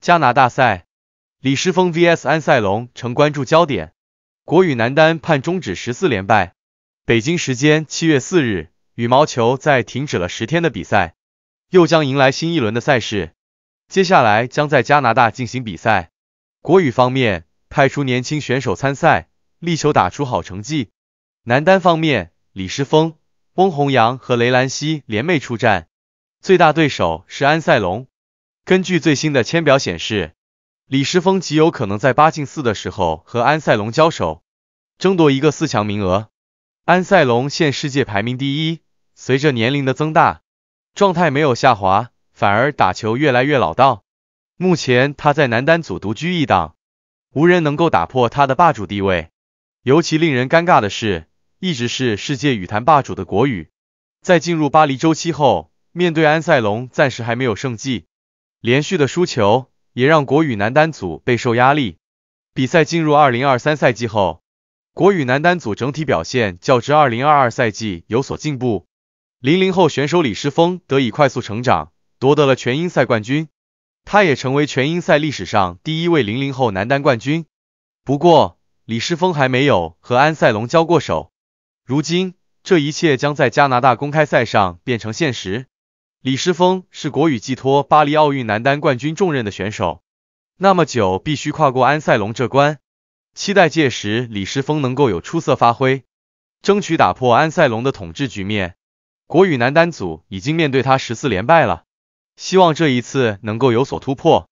加拿大赛，李诗峰 vs 安塞龙成关注焦点。国羽男单判终止十四连败。北京时间七月四日，羽毛球在停止了十天的比赛，又将迎来新一轮的赛事。接下来将在加拿大进行比赛。国羽方面派出年轻选手参赛，力求打出好成绩。男单方面，李诗峰、翁宏阳和雷兰西联袂出战，最大对手是安塞龙。根据最新的签表显示，李诗沣极有可能在八进四的时候和安塞龙交手，争夺一个四强名额。安塞龙现世界排名第一，随着年龄的增大，状态没有下滑，反而打球越来越老道。目前他在男单组独居一档，无人能够打破他的霸主地位。尤其令人尴尬的是，一直是世界羽坛霸主的国羽，在进入巴黎周期后，面对安塞龙暂时还没有胜绩。连续的输球也让国羽男单组备受压力。比赛进入二零二三赛季后，国羽男单组整体表现较之二零二二赛季有所进步。零零后选手李诗峰得以快速成长，夺得了全英赛冠军，他也成为全英赛历史上第一位零零后男单冠军。不过，李诗峰还没有和安赛龙交过手，如今这一切将在加拿大公开赛上变成现实。李诗沣是国羽寄托巴黎奥运男单冠军重任的选手，那么久必须跨过安塞龙这关，期待届时李诗沣能够有出色发挥，争取打破安塞龙的统治局面。国羽男单组已经面对他十四连败了，希望这一次能够有所突破。